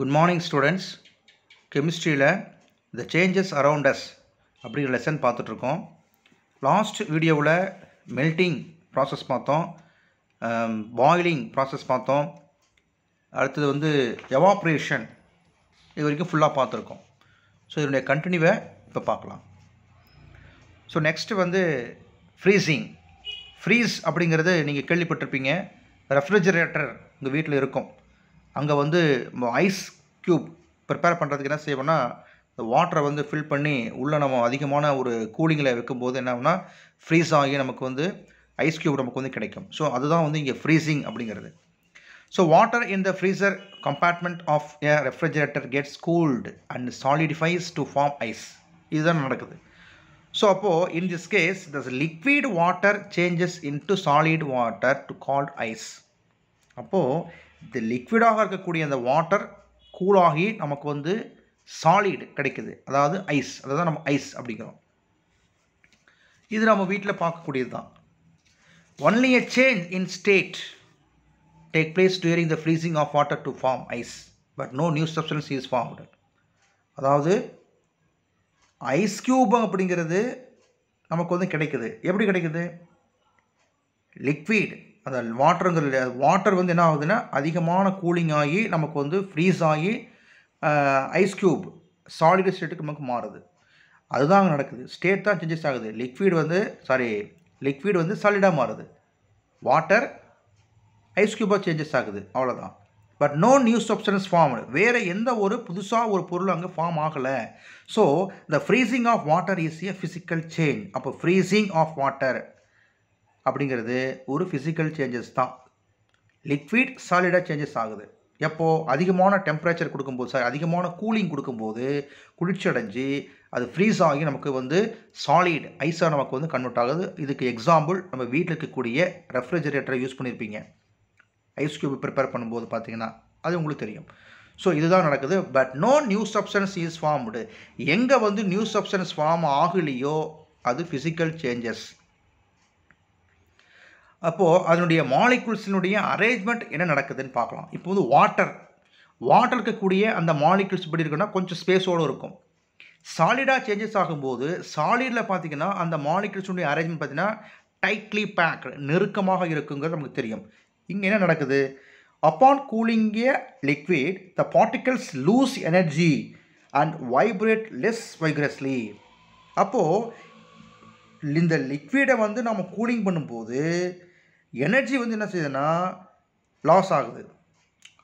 Good morning students கெமிஸ்ட்ரியில் the changes around us அப்படிங்கிற lesson பார்த்துட்ருக்கோம் லாஸ்ட் வீடியோவில் மெல்ட்டிங் ப்ராசஸ் பார்த்தோம் பாயிலிங் um, ப்ராசஸ் பார்த்தோம் அடுத்தது வந்து எவாப்ரேஷன் இது வரைக்கும் ஃபுல்லாக பார்த்துருக்கோம் ஸோ இதனுடைய கண்டினியூவை இப்போ பார்க்கலாம் ஸோ நெக்ஸ்ட்டு வந்து ஃப்ரீசிங் ஃப்ரீஸ் அப்படிங்கிறது நீங்கள் கேள்விப்பட்டிருப்பீங்க ரெஃப்ரிஜரேட்டர் உங்கள் வீட்டில் இருக்கும் அங்கே வந்து ஐஸ் க்யூப் ப்ரிப்பேர் பண்ணுறதுக்கு என்ன செய்வோம்னா இந்த வாட்டரை வந்து ஃபில் பண்ணி உள்ளே நம்ம அதிகமான ஒரு கூலிங்கில் வைக்கும்போது என்ன ஆகுனா ஃப்ரீஸ் ஆகி நமக்கு வந்து ஐஸ் க்யூப் நமக்கு வந்து கிடைக்கும் ஸோ அதுதான் வந்து இங்கே ஃப்ரீசிங் அப்படிங்கிறது so water in the freezer compartment of a refrigerator gets cooled and solidifies to form ice இதுதான் நடக்குது ஸோ அப்போது in this case the liquid water changes into solid water to called ice அப்போது இது லிக்விடாக இருக்கக்கூடிய அந்த water கூலாகி நமக்கு வந்து solid கிடைக்குது அதாவது ஐஸ் அதை தான் நம்ம ஐஸ் அப்படிங்கிறோம் இது நம்ம வீட்டில் பார்க்கக்கூடியது தான் only a change in state take place during the freezing of water to form ice but no new substance is formed அதாவது ஐஸ் கியூப் அப்படிங்கிறது நமக்கு வந்து கிடைக்குது எப்படி கிடைக்குது லிக்விட் அந்த வாட்டருங்கிறது வாட்டர் வந்து என்ன ஆகுதுன்னா அதிகமான கூலிங் ஆகி நமக்கு வந்து ஃப்ரீஸ் ஆகி ஐஸ் க்யூப் சாலிட் ஸ்டேட்டுக்கு நமக்கு மாறுது அதுதான் அங்கே நடக்குது ஸ்டேட் தான் சேஞ்சஸ் ஆகுது லிக்விட் வந்து சாரி லிக்விட் வந்து சாலிடாக மாறுது வாட்டர் ஐஸ் க்யூப்பாக சேஞ்சஸ் ஆகுது அவ்வளோதான் but no new substance form வேறு எந்த ஒரு புதுசாக ஒரு பொருள் அங்கே ஃபார்ம் ஆகலை so the freezing of water is a physical change அப்போ ஃப்ரீசிங் ஆஃப் வாட்டர் அப்படிங்கிறது ஒரு ஃபிசிக்கல் சேஞ்சஸ் தான் லிக்விட் சாலிடாக சேஞ்சஸ் ஆகுது எப்போது அதிகமான டெம்பரேச்சர் கொடுக்கும்போது சார் அதிகமான கூலிங் கொடுக்கும்போது குளிர்ச்சடைஞ்சு அது ஃப்ரீஸ் ஆகி நமக்கு வந்து சாலிட் ஐஸாக நமக்கு வந்து கன்வெர்ட் ஆகுது இதுக்கு எக்ஸாம்பிள் நம்ம வீட்டில் இருக்கக்கூடிய ரெஃப்ரிஜரேட்டரை யூஸ் பண்ணியிருப்பீங்க ஐஸ் க்யூப் ப்ரிப்பேர் பண்ணும்போது பார்த்தீங்கன்னா அது உங்களுக்கு தெரியும் ஸோ இதுதான் நடக்குது but no new substance is formed எங்கே வந்து நியூ சப்ஸ்டன்ஸ் ஃபார்ம் ஆகலையோ அது ஃபிசிக்கல் சேஞ்சஸ் அப்போது அதனுடைய மாலிகுல்ஸினுடைய அரேஞ்ச்மெண்ட் என்ன நடக்குதுன்னு பார்க்கலாம் இப்போ வந்து வாட்டர் வாட்டர் இருக்கக்கூடிய அந்த மாலிகுல்ஸ் எப்படி இருக்குன்னா கொஞ்சம் ஸ்பேஸோடு இருக்கும் சாலிடாக சேஞ்சஸ் ஆகும்போது சாலிடில் பார்த்திங்கன்னா அந்த மாலிகுல்ஸுடைய அரேஞ்ச்மெண்ட் பார்த்திங்கன்னா டைட்லி பேக்டு நெருக்கமாக இருக்குங்கிறது நமக்கு தெரியும் இங்கே என்ன நடக்குது upon cooling a liquid the particles lose energy and vibrate less vigorously அப்போது இந்த லிக்விடை வந்து நம்ம கூலிங் பண்ணும்போது எனர்ஜி வந்து என்ன செய்யுதுன்னா லாஸ் ஆகுது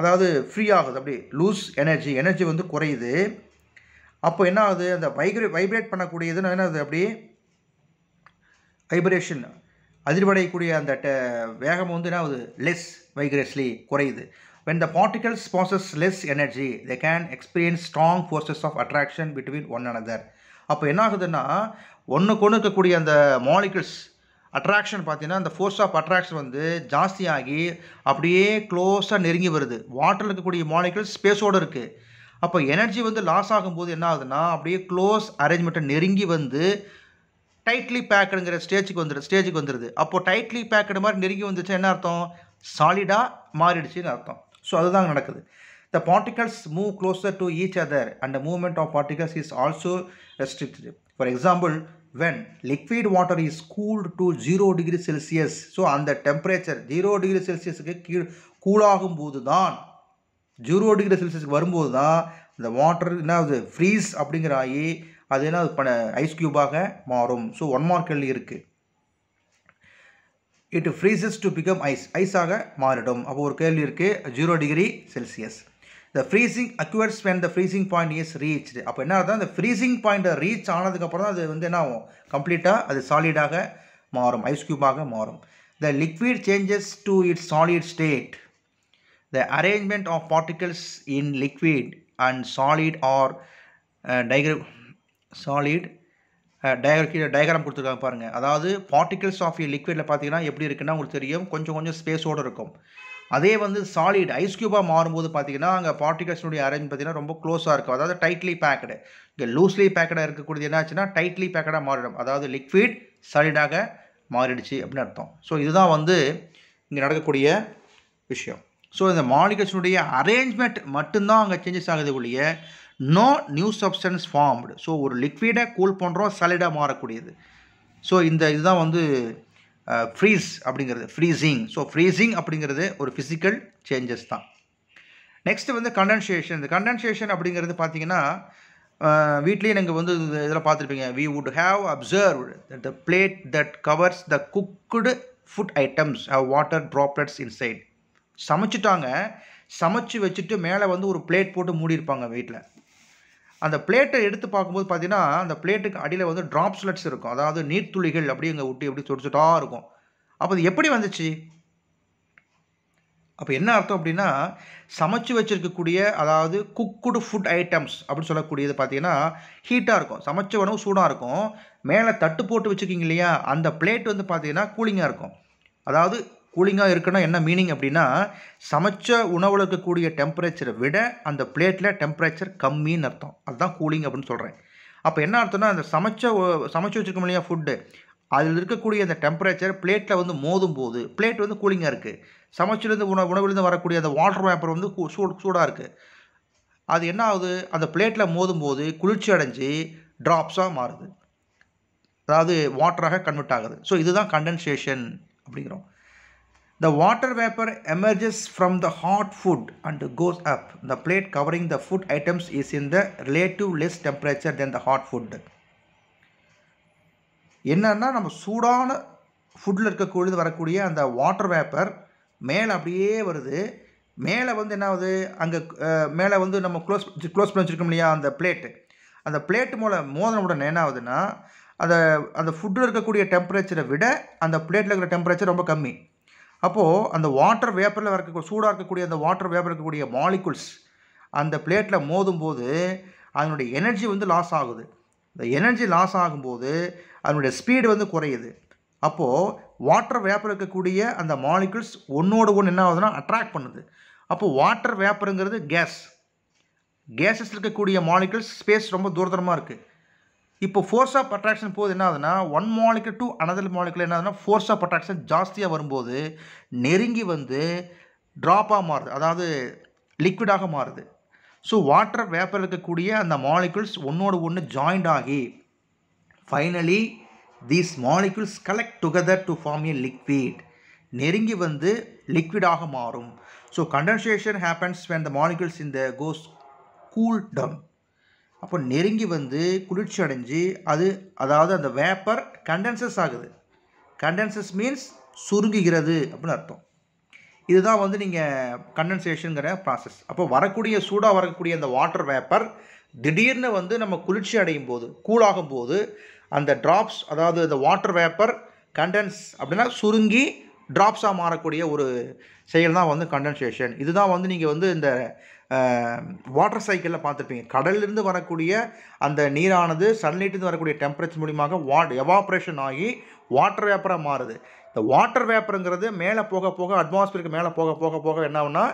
அதாவது ஃப்ரீ ஆகுது அப்படி லூஸ் எனர்ஜி எனர்ஜி வந்து குறையுது அப்போ என்ன ஆகுது அந்த வைக்ரே வைப்ரேட் பண்ணக்கூடியதுன்னு என்ன ஆகுது அப்படி வைப்ரேஷன் அதிர்வடையக்கூடிய அந்த ட வேகம் வந்து என்ன ஆகுது லெஸ் வைக்ரேஸ்லி குறையுது when particles particles less energy energy can experience strong forces of attraction attraction one one another அப்போ என்ன ஆகுதுன்னா ஒன்றுக்கு இருக்கக்கூடிய அந்த மாலிகுல்ஸ் அட்ராக்ஷன் பார்த்தீங்கன்னா அந்த ஃபோர்ஸ் ஆஃப் அட்ராக்ஷன் வந்து ஜாஸ்தியாகி அப்படியே க்ளோஸாக நெருங்கி வருது வாட்டரில் இருக்கக்கூடிய மாலிகுல் ஸ்பேஸோடு இருக்குது அப்போ எனர்ஜி வந்து லாஸ் ஆகும்போது என்ன ஆகுதுன்னா அப்படியே க்ளோஸ் அரேஞ்ச்மெண்ட்டை நெருங்கி வந்து டைட்லி பேக்குங்கிற ஸ்டேஜுக்கு வந்துடுது ஸ்டேஜுக்கு வந்துடுது அப்போது டைட்லி பேக்கடு மாதிரி நெருங்கி வந்துச்சு என்ன அர்த்தம் சாலிடாக மாறிடுச்சுன்னு அர்த்தம் ஸோ அதுதான் நடக்குது the particles move closer to each other and movement of particles is also restricted for example when liquid water is cooled to 0 degree celsius so on the temperature 0 degree Celsius cool ஆகும் போதுதான் 0 degree Celsius வரும் போதுதான் the water water freeze அப்படிங்கிறாயி அது என்ன ice cube ஆக க்யூபாக so one one mark இருக்கு it freezes to become ice ice ஆக மாறிடும் அப்போ ஒரு கேள்வி இருக்கு 0 degree Celsius the freezing occurs when the freezing point is reach அப்போ என்ன அர்த்தம் அந்த ஃப்ரீசிங் பாயிண்ட்டை ரீச் ஆனதுக்கப்புறம் அது வந்து என்ன ஆகும் கம்ப்ளீட்டாக அது சாலிடாக மாறும் ஐஸ் க்யூப்பாக மாறும் the liquid changes to its solid state the arrangement of particles in liquid and solid are diagram solid diagram diagram கொடுத்துருக்காங்க பாருங்கள் அதாவது பார்ட்டிகல்ஸ் ஆஃப் லிக்விடில் பார்த்தீங்கன்னா எப்படி இருக்குன்னா உங்களுக்கு தெரியும் கொஞ்சம் கொஞ்சம் ஸ்பேஸோடு இருக்கும் அதே வந்து சாலிட் ஐஸ் கியூபாக மாறும்போது பார்த்தீங்கன்னா அங்கே பார்ட்டிகல்ஸ்னுடைய அரேஞ்ச் பார்த்தீங்கன்னா ரொம்ப க்ளோஸாக இருக்கும் அதாவது டைட்லி பேக்கடு இங்கே லூஸ்லி பேக்கடாக இருக்கக்கூடியது என்னாச்சுன்னா டைட்லி பேக்கடாக மாறிடும் அதாவது லிக்விட் சாலிடாக மாறிடுச்சு அப்படின்னு அர்த்தம் ஸோ இதுதான் வந்து இங்கே நடக்கக்கூடிய விஷயம் ஸோ இந்த மாலிகல்ஸ்னுடைய அரேஞ்ச்மெண்ட் மட்டும்தான் அங்கே சேஞ்சஸ் ஆகுது ஒழிய no new substance formed so ஒரு லிக்விடை கூல் பண்ணுறோம் சாலிடாக மாறக்கூடியது ஸோ இந்த இதுதான் வந்து ஃப்ரீஸ் அப்படிங்கிறது ஃப்ரீசிங் ஸோ ஃப்ரீசிங் அப்படிங்கிறது ஒரு ஃபிசிக்கல் சேஞ்சஸ் தான் நெக்ஸ்ட் வந்து கண்டன்சேஷன் இந்த கண்டன்சேஷன் அப்படிங்கிறது பார்த்தீங்கன்னா வீட்லேயும் நீங்கள் வந்து இதில் பார்த்துருப்பீங்க we would have observe the plate that covers the cooked food items how water droplets inside சமைச்சிட்டாங்க சமைச்சு வச்சுட்டு மேலே வந்து ஒரு பிளேட் போட்டு மூடியிருப்பாங்க வீட்டில் அந்த பிளேட்டை எடுத்து பார்க்கும்போது பார்த்தீங்கன்னா அந்த பிளேட்டுக்கு அடியில் வந்து ட்ராப்ஸ்லெட்ஸ் இருக்கும் அதாவது நீர்த்துளிகள் அப்படி ஊட்டி விட்டு எப்படி சொடிச்சுட்டா இருக்கும் அப்போ அது எப்படி வந்துச்சு அப்போ என்ன அர்த்தம் அப்படின்னா சமைச்சு வச்சுருக்கக்கூடிய அதாவது குக்குடு ஃபுட் ஐட்டம்ஸ் அப்படின்னு சொல்லக்கூடியது பார்த்தீங்கன்னா ஹீட்டாக இருக்கும் சமைச்ச உணவு சூடாக இருக்கும் மேலே தட்டு போட்டு வச்சுக்கிங்க இல்லையா அந்த பிளேட் வந்து பார்த்தீங்கன்னா கூலிங்காக இருக்கும் அதாவது கூலிங்காக இருக்குன்னா என்ன மீனிங் அப்படின்னா சமைச்ச உணவில் இருக்கக்கூடிய டெம்பரேச்சரை விட அந்த பிளேட்டில் டெம்பரேச்சர் கம்மின்னு அர்த்தம் அதுதான் கூலிங் அப்படின்னு சொல்கிறேன் அப்போ என்ன அர்த்தம்னா அந்த சமைச்ச சமைச்சு வச்சுருக்கோம் இல்லையா ஃபுட்டு அதில் இருக்கக்கூடிய அந்த டெம்பரேச்சர் பிளேட்டில் வந்து மோதும் போது பிளேட் வந்து கூலிங்காக இருக்குது சமைச்சிலேருந்து உணவு உணவுலேருந்து வரக்கூடிய அந்த வாட்டர் வேப்பர் வந்து சூடு சூடாக இருக்குது அது என்ன ஆகுது அந்த பிளேட்டில் மோதும் போது குளிர்ச்சி அடைஞ்சு ட்ராப்ஸாக மாறுது அதாவது வாட்டராக கன்வெர்ட் ஆகுது ஸோ இதுதான் கண்டென்சேஷன் அப்படிங்கிறோம் The water vapor emerges from the hot food and goes up. The plate covering the food items is in the relative less temperature than the hot food. என்னன்னா நம்ம சூடான ஃபுட்டில் இருக்கக்கூடியது வரக்கூடிய அந்த வாட்டர் வேப்பர் மேலே அப்படியே வருது மேலே வந்து என்ன அங்கே மேலே வந்து நம்ம க்ளோஸ் க்ளோஸ் பண்ணி வச்சுருக்கோம் இல்லையா அந்த பிளேட்டு அந்த பிளேட்டு மூலம் மோதன உடனே என்னாகுதுன்னா ஆகுதுன்னா அந்த அந்த ஃபுட்டில் இருக்கக்கூடிய டெம்பரேச்சரை விட அந்த பிளேட்டில் இருக்கிற டெம்பரேச்சர் ரொம்ப கம்மி அப்போது அந்த வாட்டர் வேப்பரில் இருக்க சூடாக இருக்கக்கூடிய அந்த வாட்டர் வேப்பர் இருக்கக்கூடிய மாலிகுல்ஸ் அந்த பிளேட்டில் மோதும் போது அதனுடைய எனர்ஜி வந்து லாஸ் ஆகுது இந்த எனர்ஜி லாஸ் ஆகும்போது அதனுடைய ஸ்பீடு வந்து குறையுது அப்போது வாட்டர் வேப்பர் இருக்கக்கூடிய அந்த மாலிகுல்ஸ் ஒன்றோடு ஒன்று என்ன ஆகுதுன்னா அட்ராக்ட் பண்ணுது அப்போது வாட்டர் வேப்பருங்கிறது கேஸ் கேஸஸ் இருக்கக்கூடிய மாலிகுல்ஸ் ஸ்பேஸ் ரொம்ப தூரதரமாக இருக்குது இப்போ ஃபோர்ஸ் ஆஃப் அட்ராக்ஷன் போது என்ன ஆகுதுன்னா one molecule to another molecule என்ன ஆகுதுன்னா ஃபோர்ஸ் ஆஃப் அட்ராக்ஷன் ஜாஸ்தியாக வரும்போது நெருங்கி வந்து ட்ராப்பாக மாறுது அதாவது லிக்விடாக மாறுது ஸோ வாட்டர் வேப்பர் இருக்கக்கூடிய அந்த மாலிக்குல்ஸ் ஒன்றோடு ஒன்று ஜாயிண்ட் ஆகி finally these molecules collect together to form a liquid நெருங்கி வந்து லிக்விடாக மாறும் so condensation happens when the molecules இந்த கோஸ் கூல் டவுன் அப்போ நெருங்கி வந்து குளிர்ச்சி அடைஞ்சு அது அதாவது அந்த வேப்பர் கண்டென்சஸ் ஆகுது கண்டென்சஸ் மீன்ஸ் சுருங்குகிறது அப்படின்னு அர்த்தம் இதுதான் வந்து நீங்கள் கண்டென்சேஷனுங்கிற ப்ராசஸ் அப்போ வரக்கூடிய சூடாக வரக்கூடிய அந்த வாட்டர் வேப்பர் திடீர்னு வந்து நம்ம குளிர்ச்சி அடையும் போது கூலாகும் போது அந்த ட்ராப்ஸ் அதாவது அந்த வாட்டர் வேப்பர் கண்டென்ஸ் அப்படின்னா சுருங்கி ட்ராப்ஸாக மாறக்கூடிய ஒரு செயல் தான் வந்து கண்டன்சேஷன் இதுதான் வந்து நீங்கள் வந்து இந்த வாட்டர் சைக்கிளில் பார்த்துருப்பீங்க கடல்லிருந்து வரக்கூடிய அந்த நீரானது சன்லைட்லேருந்து வரக்கூடிய டெம்பரேச்சர் மூலியமாக வா எவாப்ரேஷன் ஆகி வாட்டர் வேப்பராக மாறுது இந்த வாட்டர் வேப்பருங்கிறது மேலே போக போக அட்மாஸ்பியருக்கு மேலே போக போக போக என்ன ஆகுனா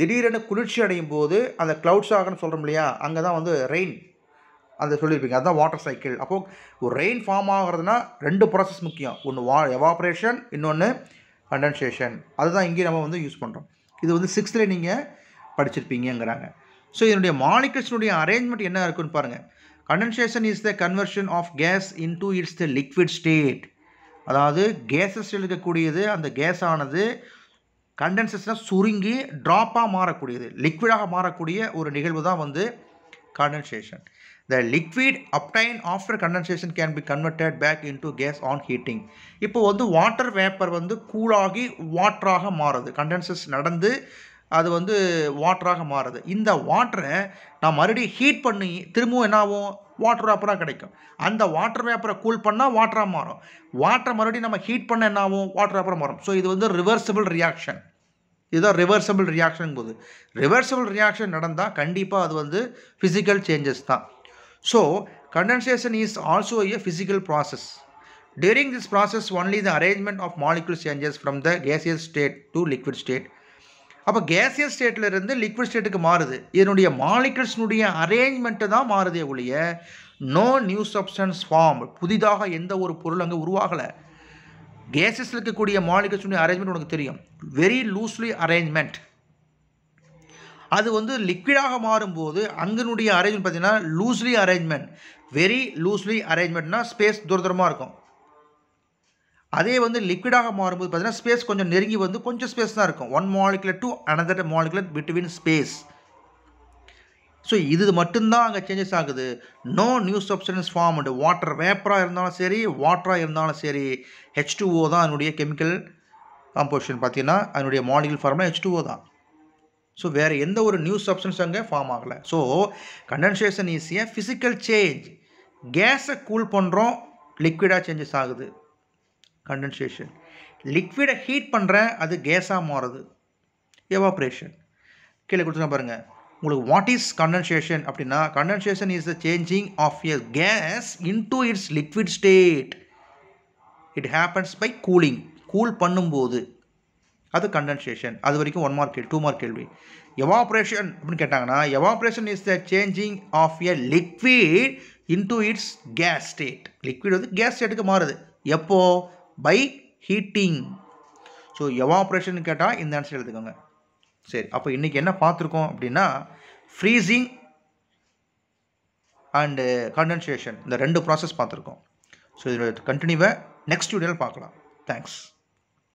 திடீரென குளிர்ச்சி அடையும் போது அந்த க்ளவுட்ஸ் ஆகணும்னு சொல்கிறோம் இல்லையா அங்கே தான் வந்து ரெயின் அந்த சொல்லியிருப்பீங்க அதுதான் வாட்டர் சைக்கிள் அப்போது ஒரு ரெயின் ஃபார்ம் ஆகிறதுனா ரெண்டு ப்ராசஸ் முக்கியம் ஒன்று வா எவாப்ரேஷன் இன்னொன்று கண்டன்சேஷன் அதுதான் இங்கே நம்ம வந்து யூஸ் பண்ணுறோம் இது வந்து சிக்ஸ்த்தில் நீங்கள் படிச்சிருப்பீங்கங்கிறாங்க ஸோ இதனுடைய மாலிகல்ஸ்னுடைய அரேஞ்ச்மெண்ட் என்ன இருக்குன்னு பாருங்கள் condensation is the conversion of gas into its the liquid state அதாவது கேஸஸ் இருக்கக்கூடியது அந்த கேஸ் ஆனது கண்டன்சேஷனாக சுருங்கி ட்ராப்பாக மாறக்கூடியது லிக்விடாக மாறக்கூடிய ஒரு நிகழ்வு தான் வந்து condensation the liquid obtain after condensation can be converted back into gas on heating இப்போ வந்து வாட்டர் வேப்பர் வந்து கூலாகி வாட்டராக மாறுது கண்டன்சஸ் நடந்து அது வந்து வாட்டராக மாறுது இந்த வாட்டரை நான் மறுபடியும் ஹீட் பண்ணி திரும்பவும் என்ன ஆகும் வாட்டர் வேப்பராக கிடைக்கும் அந்த வாட்டர் வேப்பரை கூல் பண்ணால் வாட்டராக மாறும் வாட்டரை மறுபடியும் நம்ம ஹீட் பண்ண என்ன ஆகும் வாட்டர் வேப்பராக மாறும் ஸோ இது வந்து ரிவர்சபிள் ரியாக்ஷன் இதுதான் ரிவர்சபிள் ரியாக்ஷன் போது ரிவர்சபிள் ரியாக்ஷன் நடந்தால் கண்டிப்பாக அது வந்து ஃபிசிக்கல் சேஞ்சஸ் தான் So, condensation is also a physical process. During this process, only the arrangement of molecules changes from the gaseous state to liquid state. அப்போ gaseous ஸ்டேட்டில் இருந்து லிக்விட் ஸ்டேட்டுக்கு மாறுது இதனுடைய மாலிகல்ஸ்னுடைய அரேஞ்ச்மெண்ட்டு தான் மாறுதே ஒழிய நோ நியூ சப்ஸ்டன்ஸ் ஃபார்ம் புதிதாக எந்த ஒரு பொருள் அங்கே உருவாகலை கேசஸில் இருக்கக்கூடிய மாலிகல்ஸ்னுடைய அரேஞ்ச்மெண்ட் உனக்கு தெரியும் வெரி லூஸ்லி அரேஞ்ச்மெண்ட் அது வந்து லிக்விடாக மாறும்போது அங்கனுடைய அரேஞ்ச்மெண்ட் பார்த்தீங்கன்னா லூஸ்லி அரேஞ்ச்மெண்ட் வெரி லூஸ்லி அரேஞ்ச்மெண்ட்னா ஸ்பேஸ் தூர தூரமாக இருக்கும் அதே வந்து லிக்விடாக மாறும்போது பார்த்தீங்கன்னா ஸ்பேஸ் கொஞ்சம் நெருங்கி வந்து கொஞ்சம் ஸ்பேஸ் தான் இருக்கும் one molecular to another molecular between space so இது மட்டும்தான் அங்கே சேஞ்சஸ் ஆகுது no new substance form water வேப்பராக இருந்தாலும் சரி வாட்டராக இருந்தாலும் சரி ஹெச் தான் அதனுடைய கெமிக்கல் காம்போசிஷன் பார்த்தீங்கன்னா அதனுடைய மாலிகுல் ஃபார்ம்னா ஹெச் தான் ஸோ வேறு எந்த ஒரு நியூ சப்ஸ்டன்ஸ் அங்கே ஃபார்ம் ஆகலை so condensation is physical change கேஸை கூல் பண்ணுறோம் லிக்விடாக சேஞ்சஸ் ஆகுது கண்டன்சேஷன் லிக்விடை ஹீட் பண்ணுறேன் அது கேஸாக மாறுது எவாப்ரேஷன் கீழே கொடுத்துருக்கேன் பாருங்கள் உங்களுக்கு வாட் இஸ் கண்டன்சேஷன் அப்படின்னா condensation is the changing of a gas into its liquid state it happens by cooling cool பண்ணும்போது அது கண்டன்சேஷன் அது வரைக்கும் ஒன் மார்க் டூ மார்க் கேள்வி எவாப்ரேஷன் அப்படின்னு கேட்டாங்கன்னா evaporation is the changing of a liquid into its gas state liquid வந்து gas ஸ்டேட்டுக்கு மாறுது எப்போ பை ஹீட்டிங் ஸோ எவாப்ரேஷன் கேட்டால் இந்த ஆன்சர் எடுத்துக்கோங்க சரி அப்போ இன்றைக்கி என்ன பார்த்துருக்கோம் அப்படின்னா ஃப்ரீசிங் அண்டு கண்டன்சேஷன் இந்த ரெண்டு ப்ராசஸ் பார்த்துருக்கோம் ஸோ இதோட கண்டினியூவை நெக்ஸ்ட் வீடியோவில் பார்க்கலாம் தேங்க்ஸ்